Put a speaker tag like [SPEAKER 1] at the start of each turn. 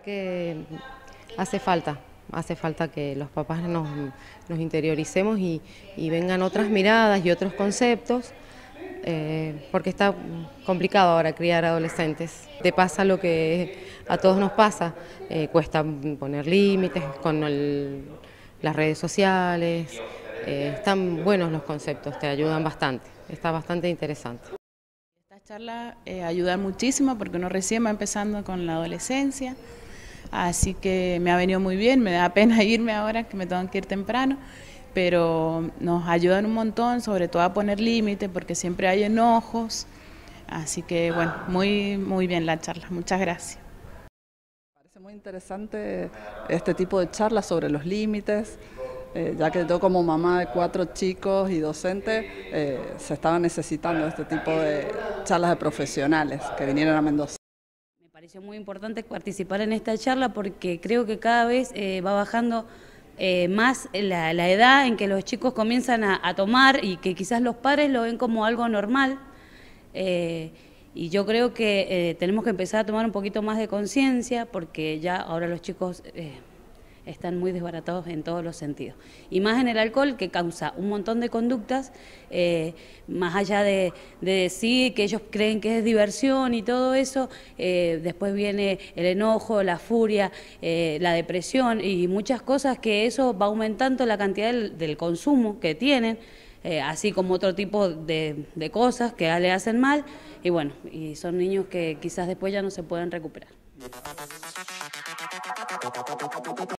[SPEAKER 1] que hace falta, hace falta que los papás nos, interioricemos y, vengan otras miradas y otros conceptos, eh, porque está complicado ahora criar adolescentes. Te pasa lo que a todos nos pasa, eh, cuesta poner límites con las redes sociales, eh, están buenos los conceptos, te ayudan bastante, está bastante interesante.
[SPEAKER 2] Esta charla
[SPEAKER 1] ayuda muchísimo
[SPEAKER 2] porque uno recién va empezando con la adolescencia. Así que me ha venido muy bien, me da pena irme ahora, que me tengo que ir temprano, pero nos ayudan un montón, sobre todo a poner límites, porque siempre hay enojos. Así que bueno, muy, muy bien la charla, muchas gracias.
[SPEAKER 3] Parece muy interesante este tipo de charlas sobre los límites. Eh, ya que yo como mamá de cuatro chicos y docente, eh, se estaba necesitando este tipo de charlas de profesionales que vinieron a Mendoza
[SPEAKER 4] pareció muy importante participar en esta charla porque creo que cada vez eh, va bajando eh, más la, edad en que los chicos comienzan a, tomar y que quizás los padres lo ven como algo normal. Eh, y yo creo que tenemos que empezar a tomar un poquito más de conciencia porque ya ahora los chicos están muy desbaratados en todos los sentidos. Y más en el alcohol, que causa un montón de conductas, eh, más allá de, decir que ellos creen que es diversión y todo eso, eh, después viene el enojo, la furia, eh, la depresión y muchas cosas que eso va aumentando la cantidad del, consumo que tienen. así como otro tipo de, cosas que le hacen mal, y bueno, y son niños que quizás después ya no se puedan recuperar.